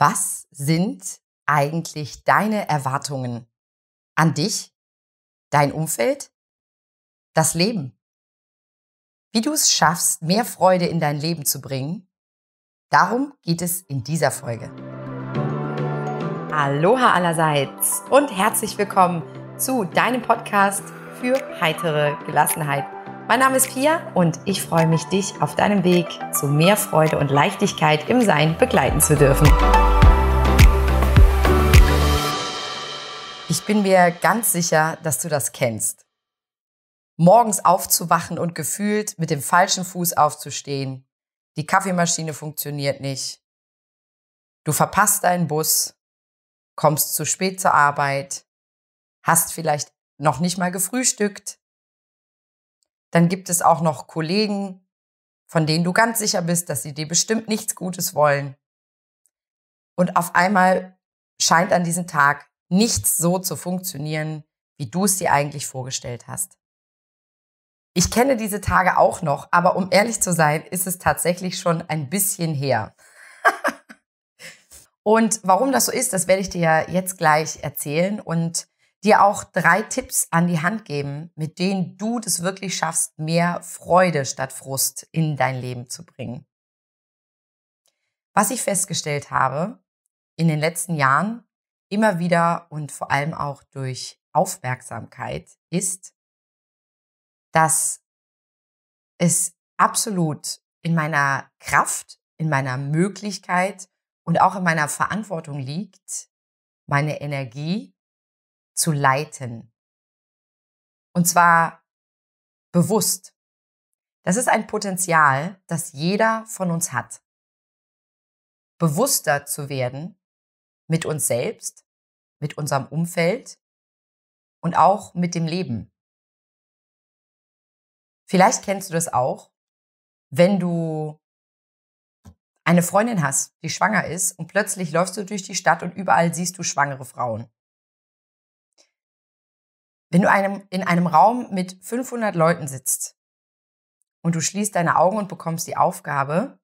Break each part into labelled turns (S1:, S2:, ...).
S1: was sind eigentlich deine Erwartungen an dich, dein Umfeld, das Leben? Wie du es schaffst, mehr Freude in dein Leben zu bringen, darum geht es in dieser Folge. Aloha allerseits und herzlich willkommen zu deinem Podcast für heitere Gelassenheit mein Name ist Pia und ich freue mich, dich auf deinem Weg zu mehr Freude und Leichtigkeit im Sein begleiten zu dürfen. Ich bin mir ganz sicher, dass du das kennst. Morgens aufzuwachen und gefühlt mit dem falschen Fuß aufzustehen. Die Kaffeemaschine funktioniert nicht. Du verpasst deinen Bus, kommst zu spät zur Arbeit, hast vielleicht noch nicht mal gefrühstückt dann gibt es auch noch Kollegen, von denen du ganz sicher bist, dass sie dir bestimmt nichts Gutes wollen. Und auf einmal scheint an diesem Tag nichts so zu funktionieren, wie du es dir eigentlich vorgestellt hast. Ich kenne diese Tage auch noch, aber um ehrlich zu sein, ist es tatsächlich schon ein bisschen her. und warum das so ist, das werde ich dir ja jetzt gleich erzählen. Und dir auch drei Tipps an die Hand geben, mit denen du das wirklich schaffst, mehr Freude statt Frust in dein Leben zu bringen. Was ich festgestellt habe in den letzten Jahren, immer wieder und vor allem auch durch Aufmerksamkeit, ist, dass es absolut in meiner Kraft, in meiner Möglichkeit und auch in meiner Verantwortung liegt, meine Energie zu leiten. Und zwar bewusst. Das ist ein Potenzial, das jeder von uns hat. Bewusster zu werden mit uns selbst, mit unserem Umfeld und auch mit dem Leben. Vielleicht kennst du das auch, wenn du eine Freundin hast, die schwanger ist und plötzlich läufst du durch die Stadt und überall siehst du schwangere Frauen. Wenn du einem, in einem Raum mit 500 Leuten sitzt und du schließt deine Augen und bekommst die Aufgabe,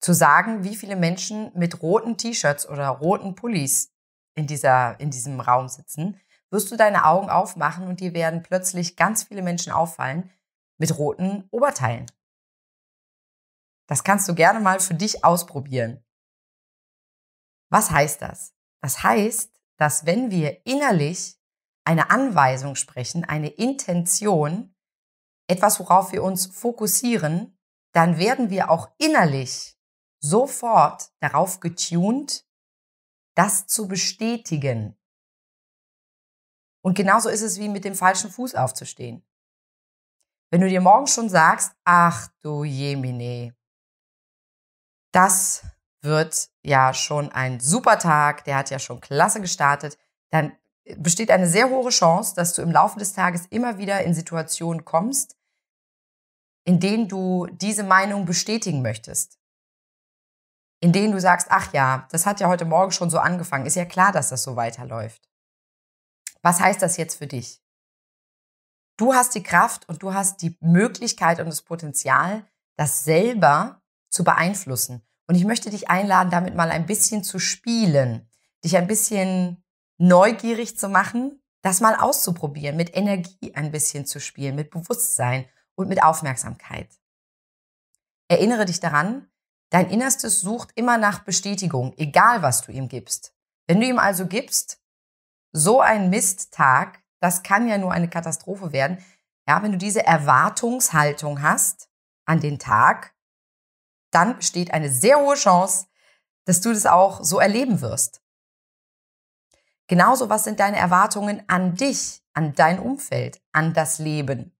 S1: zu sagen, wie viele Menschen mit roten T-Shirts oder roten Pullis in, dieser, in diesem Raum sitzen, wirst du deine Augen aufmachen und dir werden plötzlich ganz viele Menschen auffallen mit roten Oberteilen. Das kannst du gerne mal für dich ausprobieren. Was heißt das? Das heißt, dass wenn wir innerlich eine Anweisung sprechen, eine Intention, etwas, worauf wir uns fokussieren, dann werden wir auch innerlich sofort darauf getunt, das zu bestätigen. Und genauso ist es wie mit dem falschen Fuß aufzustehen. Wenn du dir morgen schon sagst, ach du Jemine, das wird ja schon ein super Tag, der hat ja schon klasse gestartet, dann äh, besteht eine sehr hohe Chance, dass du im Laufe des Tages immer wieder in Situationen kommst, in denen du diese Meinung bestätigen möchtest. In denen du sagst, ach ja, das hat ja heute Morgen schon so angefangen, ist ja klar, dass das so weiterläuft. Was heißt das jetzt für dich? Du hast die Kraft und du hast die Möglichkeit und das Potenzial, das selber zu beeinflussen. Und ich möchte dich einladen, damit mal ein bisschen zu spielen, dich ein bisschen neugierig zu machen, das mal auszuprobieren, mit Energie ein bisschen zu spielen, mit Bewusstsein und mit Aufmerksamkeit. Erinnere dich daran, dein Innerstes sucht immer nach Bestätigung, egal was du ihm gibst. Wenn du ihm also gibst, so ein Misttag, das kann ja nur eine Katastrophe werden, ja, wenn du diese Erwartungshaltung hast an den Tag, dann besteht eine sehr hohe Chance, dass du das auch so erleben wirst. Genauso, was sind deine Erwartungen an dich, an dein Umfeld, an das Leben?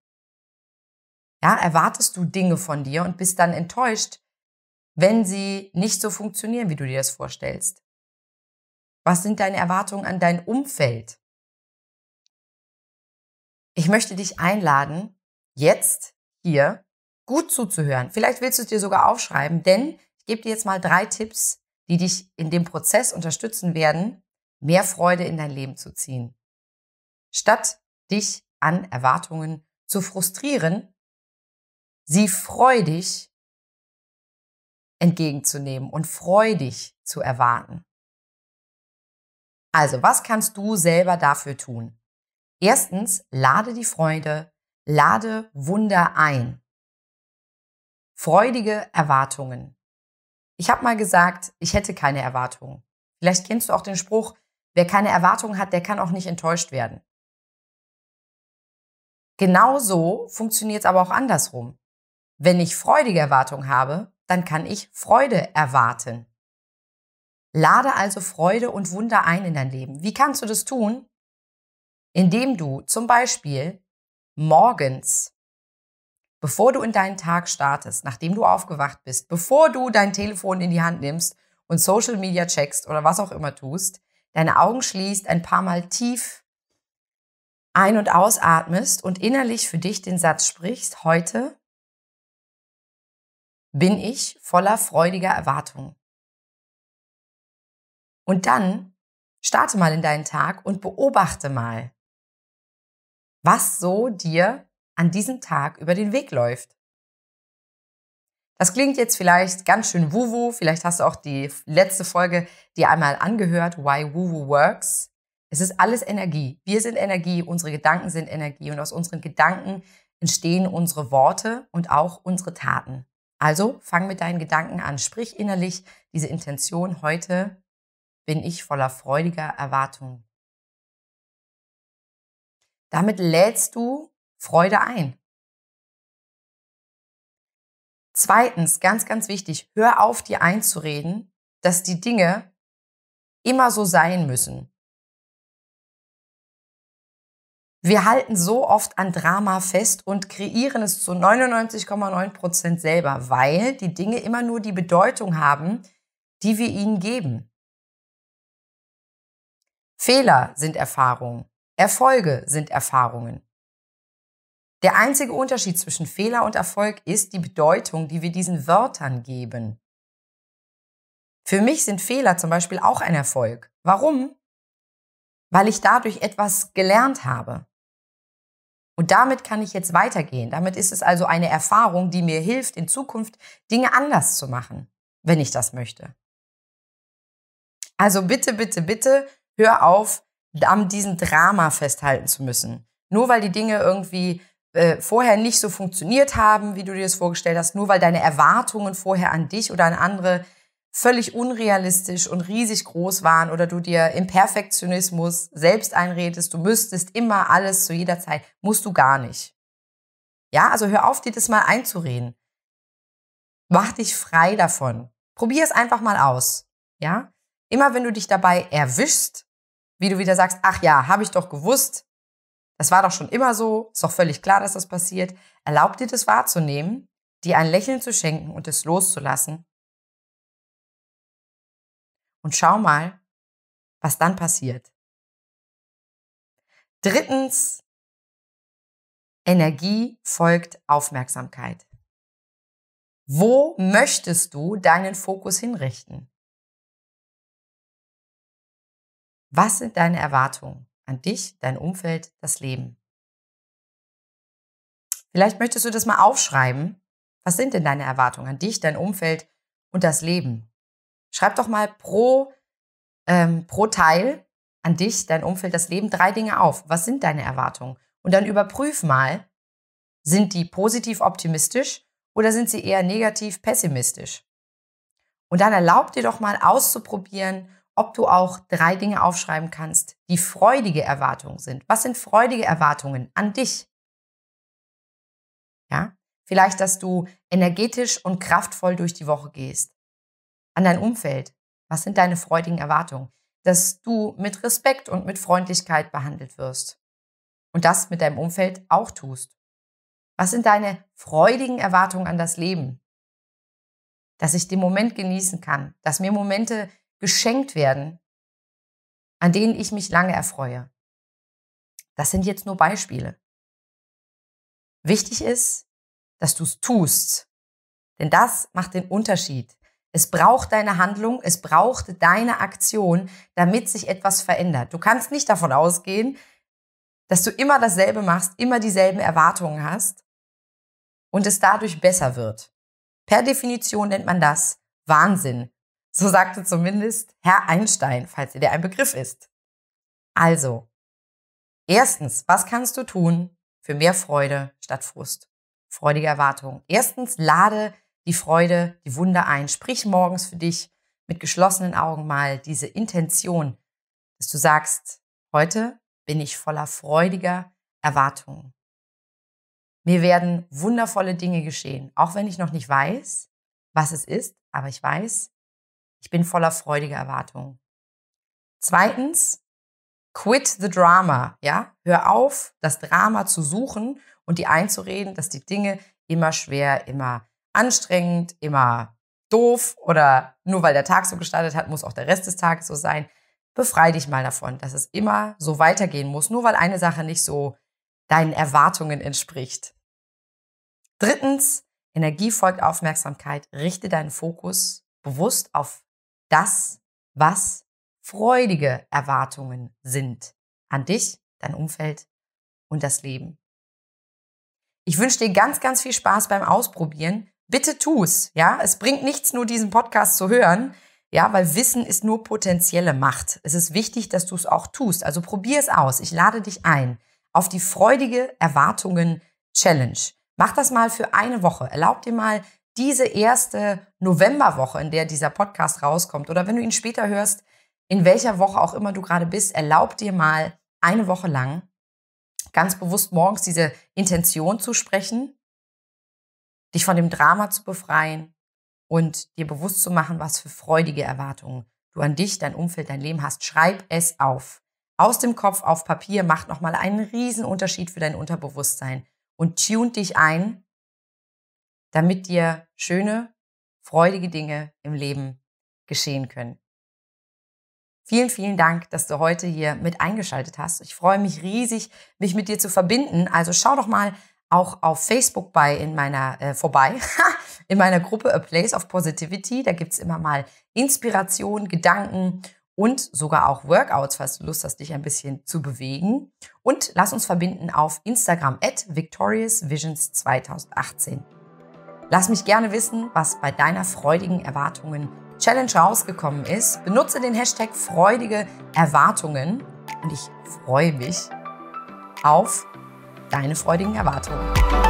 S1: Ja, erwartest du Dinge von dir und bist dann enttäuscht, wenn sie nicht so funktionieren, wie du dir das vorstellst? Was sind deine Erwartungen an dein Umfeld? Ich möchte dich einladen, jetzt hier gut zuzuhören. Vielleicht willst du es dir sogar aufschreiben, denn ich gebe dir jetzt mal drei Tipps, die dich in dem Prozess unterstützen werden, mehr Freude in dein Leben zu ziehen. Statt dich an Erwartungen zu frustrieren, sie freudig entgegenzunehmen und freudig zu erwarten. Also, was kannst du selber dafür tun? Erstens, lade die Freude, lade Wunder ein. Freudige Erwartungen. Ich habe mal gesagt, ich hätte keine Erwartungen. Vielleicht kennst du auch den Spruch, wer keine Erwartungen hat, der kann auch nicht enttäuscht werden. Genauso funktioniert es aber auch andersrum. Wenn ich freudige Erwartungen habe, dann kann ich Freude erwarten. Lade also Freude und Wunder ein in dein Leben. Wie kannst du das tun? Indem du zum Beispiel morgens bevor du in deinen Tag startest, nachdem du aufgewacht bist, bevor du dein Telefon in die Hand nimmst und Social Media checkst oder was auch immer tust, deine Augen schließt, ein paar Mal tief ein- und ausatmest und innerlich für dich den Satz sprichst, heute bin ich voller freudiger Erwartungen. Und dann starte mal in deinen Tag und beobachte mal, was so dir an diesem Tag über den Weg läuft. Das klingt jetzt vielleicht ganz schön wuhu. Vielleicht hast du auch die letzte Folge dir einmal angehört, Why Wuhu Works. Es ist alles Energie. Wir sind Energie, unsere Gedanken sind Energie und aus unseren Gedanken entstehen unsere Worte und auch unsere Taten. Also fang mit deinen Gedanken an, sprich innerlich diese Intention, heute bin ich voller freudiger Erwartung. Damit lädst du Freude ein. Zweitens, ganz, ganz wichtig, hör auf, dir einzureden, dass die Dinge immer so sein müssen. Wir halten so oft an Drama fest und kreieren es zu 99,9 Prozent selber, weil die Dinge immer nur die Bedeutung haben, die wir ihnen geben. Fehler sind Erfahrungen. Erfolge sind Erfahrungen. Der einzige Unterschied zwischen Fehler und Erfolg ist die Bedeutung, die wir diesen Wörtern geben. Für mich sind Fehler zum Beispiel auch ein Erfolg. Warum? Weil ich dadurch etwas gelernt habe. Und damit kann ich jetzt weitergehen. Damit ist es also eine Erfahrung, die mir hilft, in Zukunft Dinge anders zu machen, wenn ich das möchte. Also bitte, bitte, bitte, hör auf, an diesem Drama festhalten zu müssen. Nur weil die Dinge irgendwie äh, vorher nicht so funktioniert haben, wie du dir das vorgestellt hast, nur weil deine Erwartungen vorher an dich oder an andere völlig unrealistisch und riesig groß waren oder du dir im Perfektionismus selbst einredest, du müsstest immer alles zu jeder Zeit, musst du gar nicht. Ja, also hör auf, dir das mal einzureden. Mach dich frei davon. Probier es einfach mal aus. Ja? Immer wenn du dich dabei erwischst, wie du wieder sagst, ach ja, habe ich doch gewusst, das war doch schon immer so, ist doch völlig klar, dass das passiert. Erlaub dir das wahrzunehmen, dir ein Lächeln zu schenken und es loszulassen. Und schau mal, was dann passiert. Drittens, Energie folgt Aufmerksamkeit. Wo möchtest du deinen Fokus hinrichten? Was sind deine Erwartungen? an dich, dein Umfeld, das Leben. Vielleicht möchtest du das mal aufschreiben. Was sind denn deine Erwartungen an dich, dein Umfeld und das Leben? Schreib doch mal pro, ähm, pro Teil an dich, dein Umfeld, das Leben drei Dinge auf. Was sind deine Erwartungen? Und dann überprüf mal, sind die positiv optimistisch oder sind sie eher negativ pessimistisch? Und dann erlaub dir doch mal auszuprobieren ob du auch drei Dinge aufschreiben kannst, die freudige Erwartungen sind. Was sind freudige Erwartungen an dich? Ja, vielleicht, dass du energetisch und kraftvoll durch die Woche gehst. An dein Umfeld. Was sind deine freudigen Erwartungen? Dass du mit Respekt und mit Freundlichkeit behandelt wirst. Und das mit deinem Umfeld auch tust. Was sind deine freudigen Erwartungen an das Leben? Dass ich den Moment genießen kann, dass mir Momente geschenkt werden, an denen ich mich lange erfreue. Das sind jetzt nur Beispiele. Wichtig ist, dass du es tust, denn das macht den Unterschied. Es braucht deine Handlung, es braucht deine Aktion, damit sich etwas verändert. Du kannst nicht davon ausgehen, dass du immer dasselbe machst, immer dieselben Erwartungen hast und es dadurch besser wird. Per Definition nennt man das Wahnsinn. So sagte zumindest Herr Einstein, falls er der ein Begriff ist. Also, erstens, was kannst du tun für mehr Freude statt Frust? Freudige Erwartungen. Erstens, lade die Freude, die Wunder ein. Sprich morgens für dich mit geschlossenen Augen mal diese Intention, dass du sagst, heute bin ich voller freudiger Erwartungen. Mir werden wundervolle Dinge geschehen, auch wenn ich noch nicht weiß, was es ist, aber ich weiß, ich bin voller freudiger Erwartungen. Zweitens, quit the drama, ja? Hör auf, das Drama zu suchen und dir einzureden, dass die Dinge immer schwer, immer anstrengend, immer doof oder nur weil der Tag so gestartet hat, muss auch der Rest des Tages so sein. Befrei dich mal davon, dass es immer so weitergehen muss, nur weil eine Sache nicht so deinen Erwartungen entspricht. Drittens, Energie folgt Aufmerksamkeit. Richte deinen Fokus bewusst auf das, was freudige Erwartungen sind an dich, dein Umfeld und das Leben. Ich wünsche dir ganz, ganz viel Spaß beim Ausprobieren. Bitte tu's, ja? Es bringt nichts, nur diesen Podcast zu hören, ja, weil Wissen ist nur potenzielle Macht. Es ist wichtig, dass du es auch tust. Also probier es aus. Ich lade dich ein auf die freudige Erwartungen Challenge. Mach das mal für eine Woche. Erlaub dir mal diese erste Novemberwoche, in der dieser Podcast rauskommt, oder wenn du ihn später hörst, in welcher Woche auch immer du gerade bist, erlaub dir mal eine Woche lang ganz bewusst morgens diese Intention zu sprechen, dich von dem Drama zu befreien und dir bewusst zu machen, was für freudige Erwartungen du an dich, dein Umfeld, dein Leben hast. Schreib es auf. Aus dem Kopf auf Papier macht nochmal einen riesen Unterschied für dein Unterbewusstsein und tune dich ein damit dir schöne, freudige Dinge im Leben geschehen können. Vielen, vielen Dank, dass du heute hier mit eingeschaltet hast. Ich freue mich riesig, mich mit dir zu verbinden. Also schau doch mal auch auf Facebook bei in meiner äh, vorbei in meiner Gruppe A Place of Positivity. Da gibt's immer mal Inspiration, Gedanken und sogar auch Workouts, falls du Lust hast, dich ein bisschen zu bewegen. Und lass uns verbinden auf Instagram at victoriousvisions2018. Lass mich gerne wissen, was bei deiner freudigen Erwartungen Challenge rausgekommen ist. Benutze den Hashtag freudige Erwartungen und ich freue mich auf deine freudigen Erwartungen.